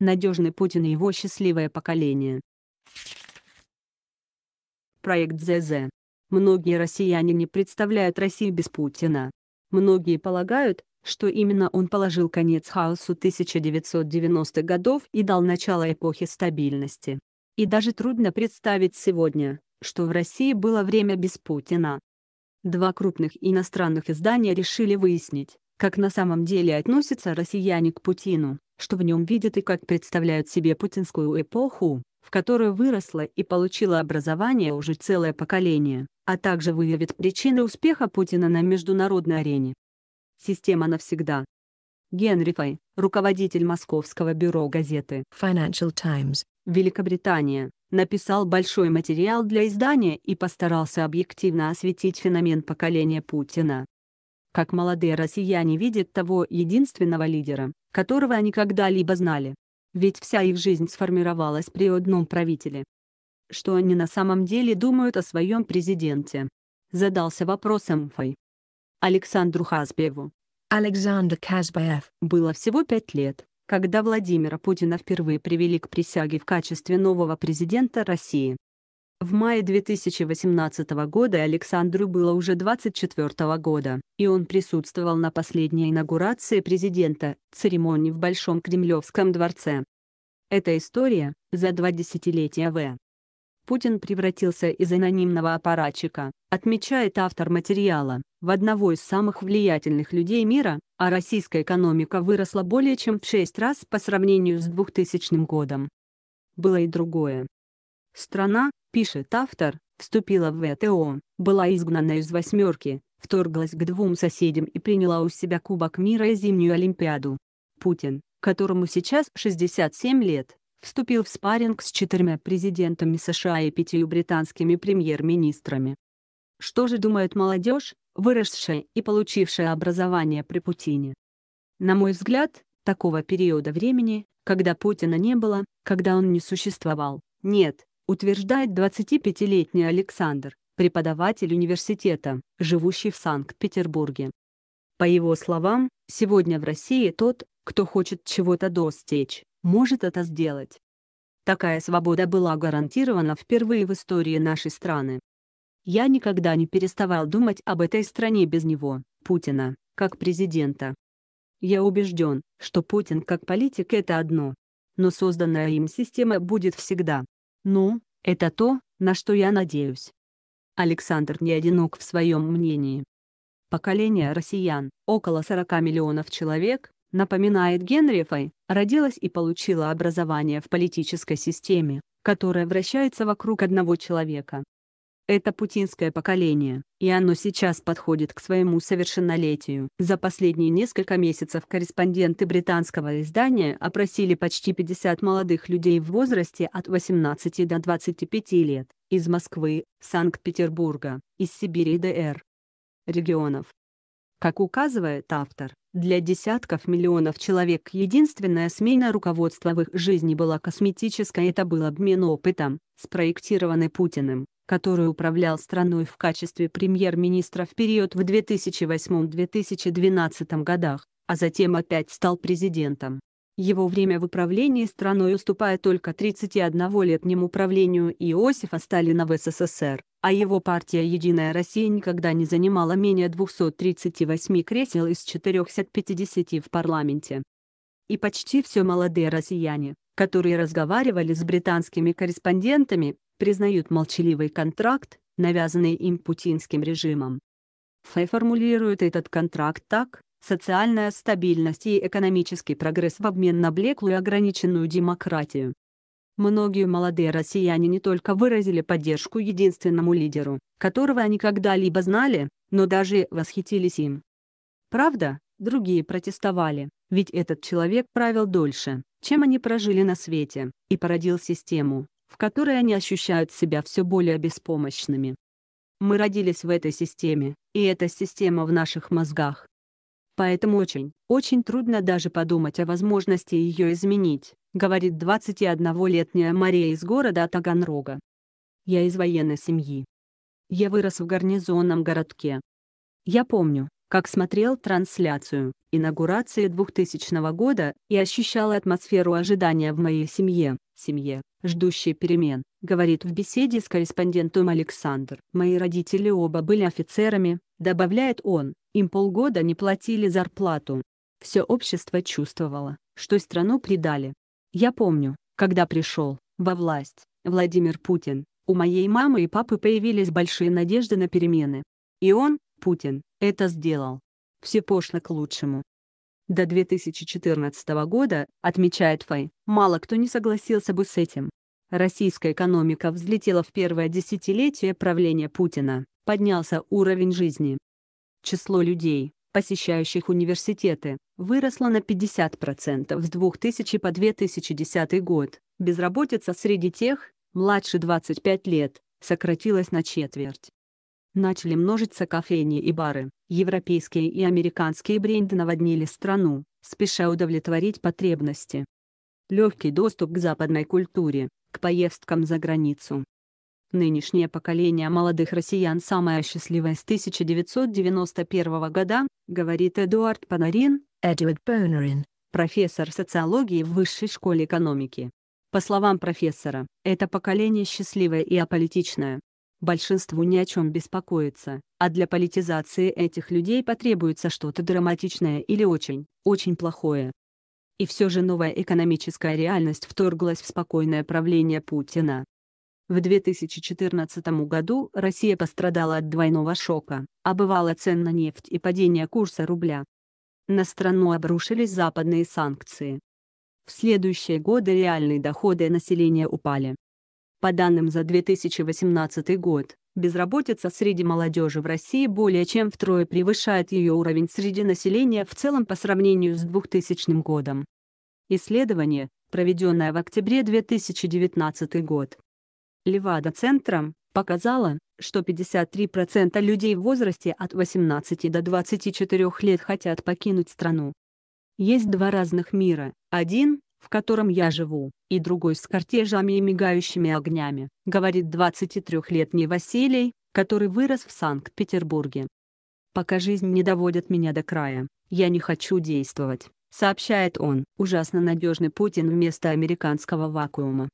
надежный Путин и его счастливое поколение. Проект ЗЗ. Многие россияне не представляют Россию без Путина. Многие полагают, что именно он положил конец хаосу 1990-х годов и дал начало эпохе стабильности. И даже трудно представить сегодня, что в России было время без Путина. Два крупных иностранных издания решили выяснить, как на самом деле относятся россияне к Путину что в нем видят и как представляют себе путинскую эпоху, в которую выросло и получило образование уже целое поколение, а также выявит причины успеха Путина на международной арене. Система навсегда. Генри Фай, руководитель московского бюро газеты Financial Times, Великобритания, написал большой материал для издания и постарался объективно осветить феномен поколения Путина. Как молодые россияне видят того единственного лидера, которого они когда-либо знали. Ведь вся их жизнь сформировалась при одном правителе. Что они на самом деле думают о своем президенте? Задался вопросом Фай. Александру Хазбеву. Александр Казбаев. Было всего пять лет, когда Владимира Путина впервые привели к присяге в качестве нового президента России. В мае 2018 года Александру было уже 24 года, и он присутствовал на последней инаугурации президента, церемонии в Большом Кремлевском дворце. Эта история – за два десятилетия В. Путин превратился из анонимного аппаратчика, отмечает автор материала, в одного из самых влиятельных людей мира, а российская экономика выросла более чем в шесть раз по сравнению с 2000 годом. Было и другое. Страна, пишет автор, вступила в ВТО, была изгнана из «восьмерки», вторглась к двум соседям и приняла у себя Кубок мира и Зимнюю Олимпиаду. Путин, которому сейчас 67 лет, вступил в спарринг с четырьмя президентами США и пятью британскими премьер-министрами. Что же думает молодежь, выросшая и получившая образование при Путине? На мой взгляд, такого периода времени, когда Путина не было, когда он не существовал, нет, утверждает 25-летний Александр, преподаватель университета, живущий в Санкт-Петербурге. По его словам, сегодня в России тот, кто хочет чего-то достичь, может это сделать. Такая свобода была гарантирована впервые в истории нашей страны. Я никогда не переставал думать об этой стране без него, Путина, как президента. Я убежден, что Путин как политик — это одно. Но созданная им система будет всегда ну, это то, на что я надеюсь. Александр не одинок в своем мнении. Поколение россиян, около 40 миллионов человек, напоминает Генри Фай, родилась и получила образование в политической системе, которая вращается вокруг одного человека. Это путинское поколение, и оно сейчас подходит к своему совершеннолетию. За последние несколько месяцев корреспонденты британского издания опросили почти 50 молодых людей в возрасте от 18 до 25 лет, из Москвы, Санкт-Петербурга, из Сибири и ДР. Регионов. Как указывает автор, для десятков миллионов человек единственная смена руководства в их жизни была косметической это был обмен опытом, спроектированный Путиным, который управлял страной в качестве премьер-министра в период в 2008-2012 годах, а затем опять стал президентом. Его время в управлении страной уступает только 31-летнему правлению Иосифа Сталина в СССР, а его партия «Единая Россия» никогда не занимала менее 238 кресел из 450 в парламенте. И почти все молодые россияне, которые разговаривали с британскими корреспондентами, признают молчаливый контракт, навязанный им путинским режимом. Фэй формулирует этот контракт так, социальная стабильность и экономический прогресс в обмен на блеклую ограниченную демократию. Многие молодые россияне не только выразили поддержку единственному лидеру, которого они когда-либо знали, но даже восхитились им. Правда, другие протестовали, ведь этот человек правил дольше, чем они прожили на свете, и породил систему, в которой они ощущают себя все более беспомощными. Мы родились в этой системе, и эта система в наших мозгах. Поэтому очень, очень трудно даже подумать о возможности ее изменить, говорит 21-летняя Мария из города Таганрога. Я из военной семьи. Я вырос в гарнизонном городке. Я помню, как смотрел трансляцию инаугурации 2000 года и ощущал атмосферу ожидания в моей семье, семье, ждущей перемен, говорит в беседе с корреспондентом Александр. Мои родители оба были офицерами, добавляет он, им полгода не платили зарплату. Все общество чувствовало, что страну предали. Я помню, когда пришел во власть Владимир Путин, у моей мамы и папы появились большие надежды на перемены. И он, Путин это сделал. Все пошло к лучшему. До 2014 года, отмечает Фай, мало кто не согласился бы с этим. Российская экономика взлетела в первое десятилетие правления Путина, поднялся уровень жизни. Число людей, посещающих университеты, выросло на 50% с 2000 по 2010 год. Безработица среди тех, младше 25 лет, сократилась на четверть начали множиться кофейни и бары, европейские и американские бренды наводнили страну, спеша удовлетворить потребности. Легкий доступ к западной культуре, к поездкам за границу. Нынешнее поколение молодых россиян самое счастливое с 1991 года, говорит Эдуард Панарин, Эдуард Панарин, профессор социологии в Высшей школе экономики. По словам профессора, это поколение счастливое и аполитичное, большинству ни о чем беспокоиться, а для политизации этих людей потребуется что-то драматичное или очень, очень плохое. И все же новая экономическая реальность вторглась в спокойное правление Путина. В 2014 году Россия пострадала от двойного шока, обывала а цен на нефть и падение курса рубля. На страну обрушились западные санкции. В следующие годы реальные доходы населения упали, по данным за 2018 год, безработица среди молодежи в России более чем втрое превышает ее уровень среди населения в целом по сравнению с 2000 годом. Исследование, проведенное в октябре 2019 год, Левада-центром, показало, что 53% людей в возрасте от 18 до 24 лет хотят покинуть страну. Есть два разных мира. Один, в котором я живу, и другой с кортежами и мигающими огнями, говорит 23-летний Василий, который вырос в Санкт-Петербурге. Пока жизнь не доводит меня до края, я не хочу действовать, сообщает он. Ужасно надежный Путин вместо американского вакуума.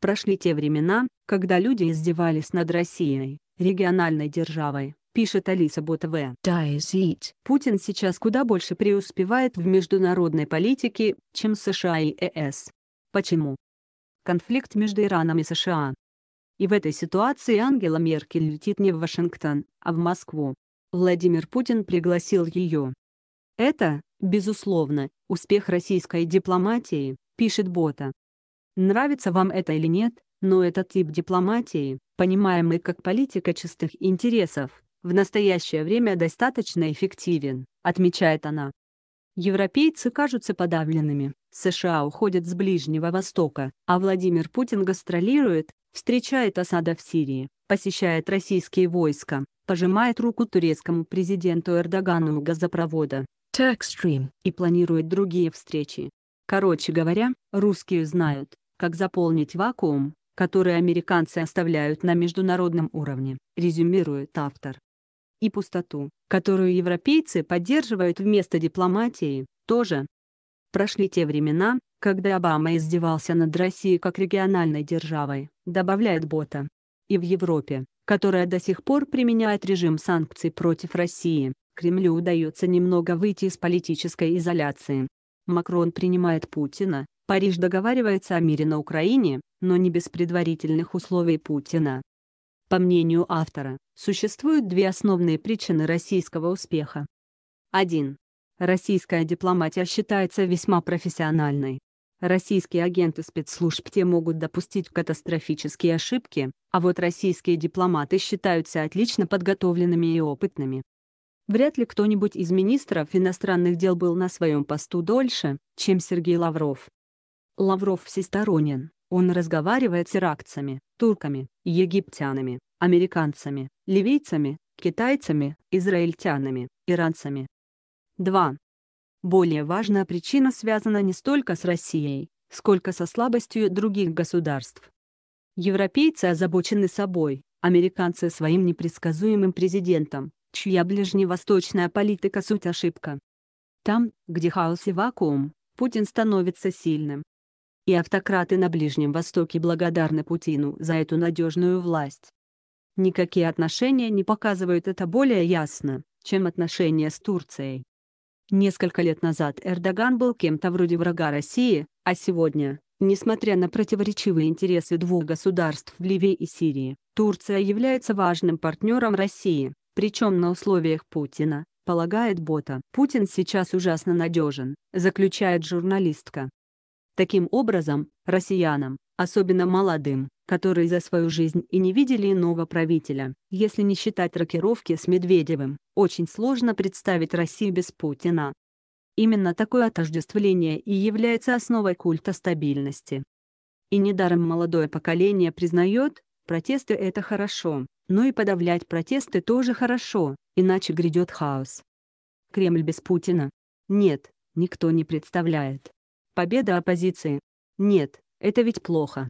Прошли те времена, когда люди издевались над Россией, региональной державой, пишет Алиса Ботове. Путин сейчас куда больше преуспевает в международной политике, чем США и ЕС. Э Почему? Конфликт между Ираном и США. И в этой ситуации Ангела Меркель летит не в Вашингтон, а в Москву. Владимир Путин пригласил ее. Это, безусловно, успех российской дипломатии, пишет Бота. Нравится вам это или нет, но этот тип дипломатии, понимаемый как политика чистых интересов, в настоящее время достаточно эффективен, отмечает она. Европейцы кажутся подавленными, США уходят с Ближнего Востока, а Владимир Путин гастролирует, встречает осада в Сирии, посещает российские войска, пожимает руку турецкому президенту Эрдогану у газопровода Techstream и планирует другие встречи. Короче говоря, русские знают, как заполнить вакуум, который американцы оставляют на международном уровне, резюмирует автор и пустоту, которую европейцы поддерживают вместо дипломатии, тоже. Прошли те времена, когда Обама издевался над Россией как региональной державой, добавляет Бота. И в Европе, которая до сих пор применяет режим санкций против России, Кремлю удается немного выйти из политической изоляции. Макрон принимает Путина, Париж договаривается о мире на Украине, но не без предварительных условий Путина. По мнению автора, существуют две основные причины российского успеха. 1. Российская дипломатия считается весьма профессиональной. Российские агенты спецслужб те могут допустить катастрофические ошибки, а вот российские дипломаты считаются отлично подготовленными и опытными. Вряд ли кто-нибудь из министров иностранных дел был на своем посту дольше, чем Сергей Лавров. Лавров всесторонен, он разговаривает с иракцами, турками, египтянами, американцами, ливийцами, китайцами, израильтянами, иранцами. 2. Более важная причина связана не столько с Россией, сколько со слабостью других государств. Европейцы озабочены собой, американцы своим непредсказуемым президентом, чья ближневосточная политика суть ошибка. Там, где хаос и вакуум, Путин становится сильным, и автократы на Ближнем Востоке благодарны Путину за эту надежную власть. Никакие отношения не показывают это более ясно, чем отношения с Турцией. Несколько лет назад Эрдоган был кем-то вроде врага России, а сегодня, несмотря на противоречивые интересы двух государств в Ливии и Сирии, Турция является важным партнером России, причем на условиях Путина, полагает Бота. Путин сейчас ужасно надежен, заключает журналистка. Таким образом, россиянам, особенно молодым, которые за свою жизнь и не видели иного правителя, если не считать рокировки с Медведевым, очень сложно представить Россию без Путина. Именно такое отождествление и является основой культа стабильности. И недаром молодое поколение признает, протесты — это хорошо, но и подавлять протесты тоже хорошо, иначе грядет хаос. Кремль без Путина? Нет, никто не представляет. Победа оппозиции. Нет, это ведь плохо.